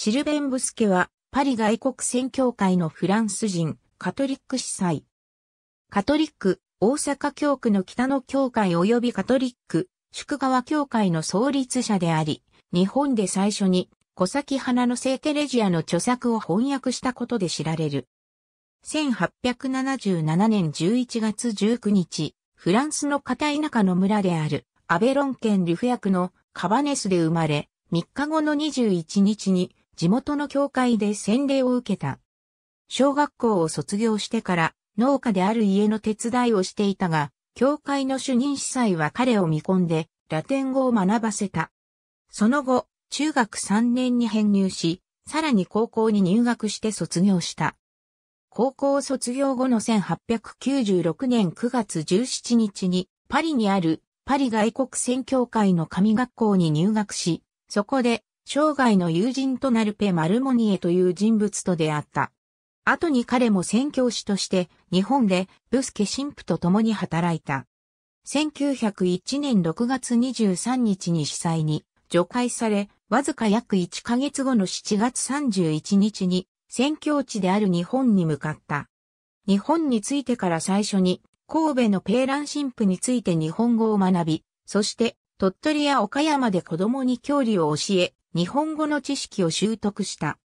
シルベンブスケは、パリ外国宣教会のフランス人、カトリック司祭。カトリック、大阪教区の北の教会及びカトリック、宿川教会の創立者であり、日本で最初に、小崎花の聖テレジアの著作を翻訳したことで知られる。1877年11月19日、フランスの片田舎の村である、アベロン県リフ役のカバネスで生まれ、3日後の21日に地元の教会で洗礼を受けた。小学校を卒業してから農家である家の手伝いをしていたが、教会の主任司祭は彼を見込んでラテン語を学ばせた。その後、中学3年に編入し、さらに高校に入学して卒業した。高校卒業後の1896年9月17日にパリにあるパリ外国宣教会の神学校に入学し、そこで生涯の友人となるペ・マルモニエという人物と出会った。後に彼も宣教師として日本でブスケ神父と共に働いた。1901年6月23日に司祭に除外され、わずか約1ヶ月後の7月31日に宣教地である日本に向かった。日本に着いてから最初に神戸のペーラン神父について日本語を学び、そして鳥取や岡山で子供に教理を教え、日本語の知識を習得した。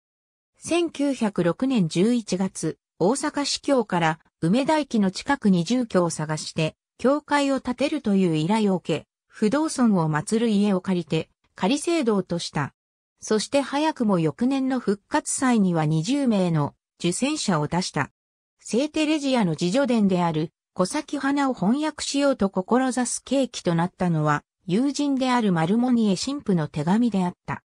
1906年11月、大阪市教から梅田駅の近くに住居を探して、教会を建てるという依頼を受け、不動尊を祀る家を借りて、仮制度とした。そして早くも翌年の復活祭には20名の受選者を出した。聖テレジアの自助伝である小崎花を翻訳しようと志す契機となったのは、友人であるマルモニエ神父の手紙であった。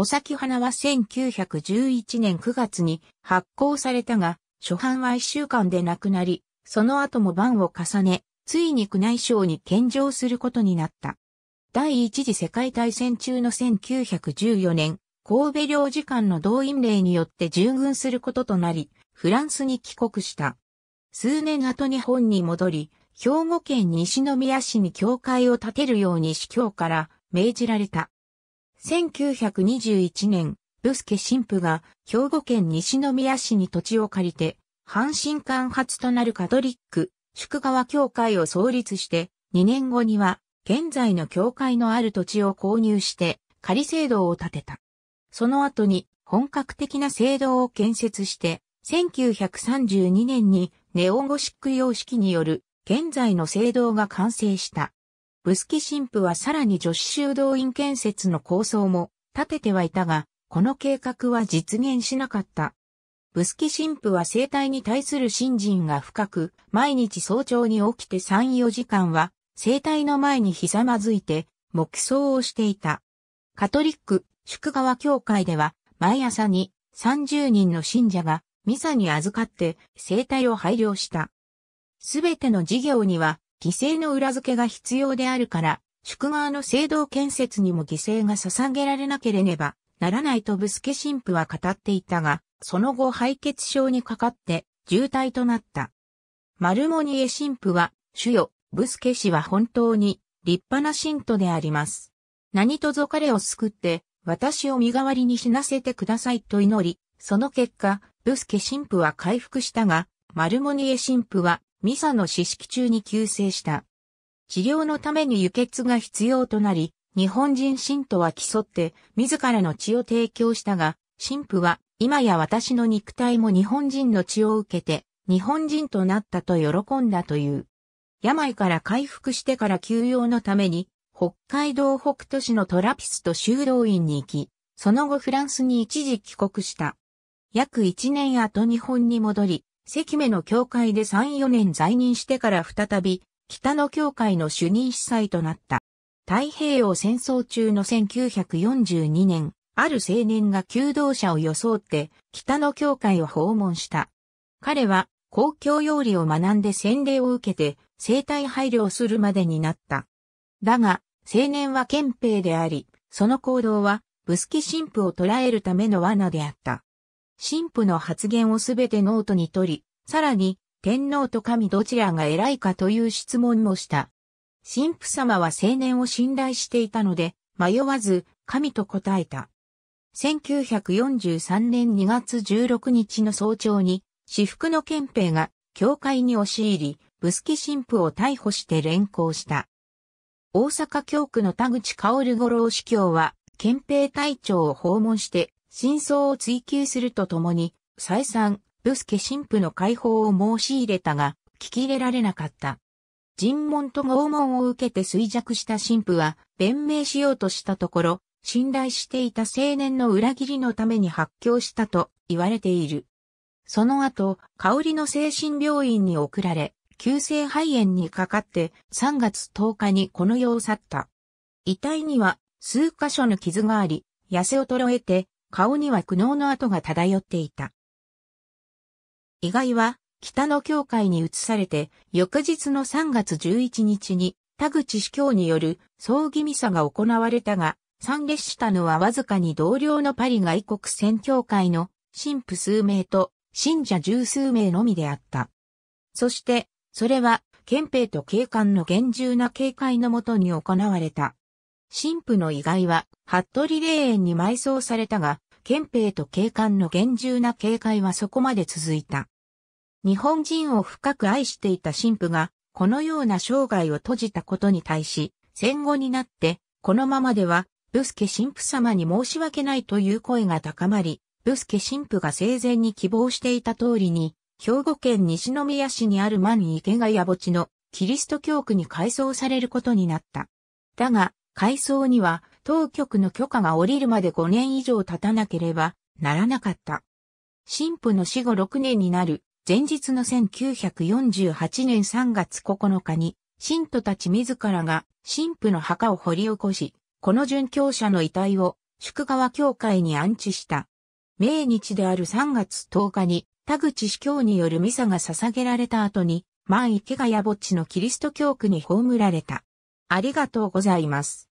小崎花は1911年9月に発行されたが、初版は1週間でなくなり、その後も版を重ね、ついに宮内省に献上することになった。第一次世界大戦中の1914年、神戸領事館の動員令によって従軍することとなり、フランスに帰国した。数年後日本に戻り、兵庫県西宮市に教会を建てるように司教から命じられた。1921年、ブスケ神父が兵庫県西宮市に土地を借りて、阪神間発となるカトリック、宿川教会を創立して、2年後には、現在の教会のある土地を購入して、仮制度を建てた。その後に、本格的な制度を建設して、1932年にネオンゴシック様式による現在の聖堂が完成した。ブスキ神父はさらに女子修道院建設の構想も立ててはいたが、この計画は実現しなかった。ブスキ神父は生態に対する信心が深く、毎日早朝に起きて3、4時間は、生態の前にひざまずいて、黙想をしていた。カトリック、宿川教会では、毎朝に30人の信者がミサに預かって生態を拝領した。すべての事業には犠牲の裏付けが必要であるから、宿側の聖堂建設にも犠牲が捧げられなければならないとブスケ神父は語っていたが、その後敗血症にかかって重体となった。マルモニエ神父は、主よ、ブスケ氏は本当に立派な信徒であります。何とぞ彼を救って、私を身代わりに死なせてくださいと祈り、その結果、ブスケ神父は回復したが、マルモニエ神父はミサの死式中に急性した。治療のために輸血が必要となり、日本人信徒は競って、自らの血を提供したが、神父は、今や私の肉体も日本人の血を受けて、日本人となったと喜んだという。病から回復してから休養のために、北海道北都市のトラピスと修道院に行き、その後フランスに一時帰国した。約一年後日本に戻り、関目の教会で3、4年在任してから再び、北の教会の主任司祭となった。太平洋戦争中の1942年、ある青年が求道者を装って北の教会を訪問した。彼は公共料理を学んで洗礼を受けて生体配慮をするまでになった。だが、青年は憲兵であり、その行動は、ブスキ神父を捕らえるための罠であった。神父の発言をすべてノートに取り、さらに、天皇と神どちらが偉いかという質問もした。神父様は青年を信頼していたので、迷わず、神と答えた。1943年2月16日の早朝に、私服の憲兵が教会に押し入り、ブスキ神父を逮捕して連行した。大阪教区の田口薫五郎司教は、憲兵隊長を訪問して真相を追求するとともに、再三、ブスケ神父の解放を申し入れたが、聞き入れられなかった。尋問と拷問を受けて衰弱した神父は、弁明しようとしたところ、信頼していた青年の裏切りのために発狂したと言われている。その後、香りの精神病院に送られ、急性肺炎にかかって3月10日にこの世を去った。遺体には数箇所の傷があり、痩せ衰えて顔には苦悩の跡が漂っていた。意外は、北の教会に移されて、翌日の3月11日に、田口司教による葬儀ミサが行われたが、参列したのはわずかに同僚のパリ外国宣教会の神父数名と信者十数名のみであった。そして、それは憲兵と警官の厳重な警戒のもとに行われた。神父の遺骸は、服部霊園に埋葬されたが、憲兵と警官の厳重な警戒はそこまで続いた。日本人を深く愛していた神父が、このような生涯を閉じたことに対し、戦後になって、このままでは、ブスケ神父様に申し訳ないという声が高まり、ブスケ神父が生前に希望していた通りに、兵庫県西宮市にある万池ヶ谷墓地のキリスト教区に改装されることになった。だが、改装には当局の許可が下りるまで5年以上経たなければならなかった。神父の死後6年になる前日の1948年3月9日に、信徒たち自らが神父の墓を掘り起こし、この殉教者の遺体を宿川教会に安置した。命日である3月10日に田口司教によるミサが捧げられた後に、万池がや墓地のキリスト教区に葬られた。ありがとうございます。